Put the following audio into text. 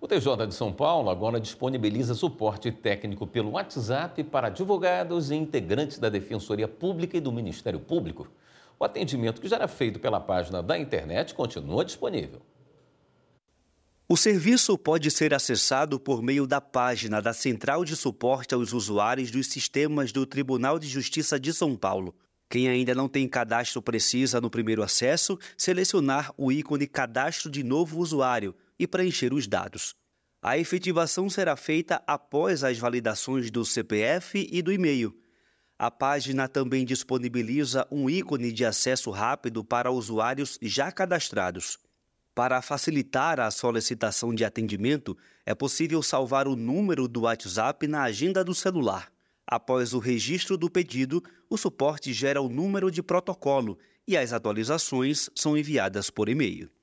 O TJ de São Paulo agora disponibiliza suporte técnico pelo WhatsApp para advogados e integrantes da Defensoria Pública e do Ministério Público. O atendimento que já era feito pela página da internet continua disponível. O serviço pode ser acessado por meio da página da Central de Suporte aos Usuários dos Sistemas do Tribunal de Justiça de São Paulo. Quem ainda não tem cadastro precisa, no primeiro acesso, selecionar o ícone Cadastro de Novo Usuário e preencher os dados. A efetivação será feita após as validações do CPF e do e-mail. A página também disponibiliza um ícone de acesso rápido para usuários já cadastrados. Para facilitar a solicitação de atendimento, é possível salvar o número do WhatsApp na agenda do celular. Após o registro do pedido, o suporte gera o número de protocolo e as atualizações são enviadas por e-mail.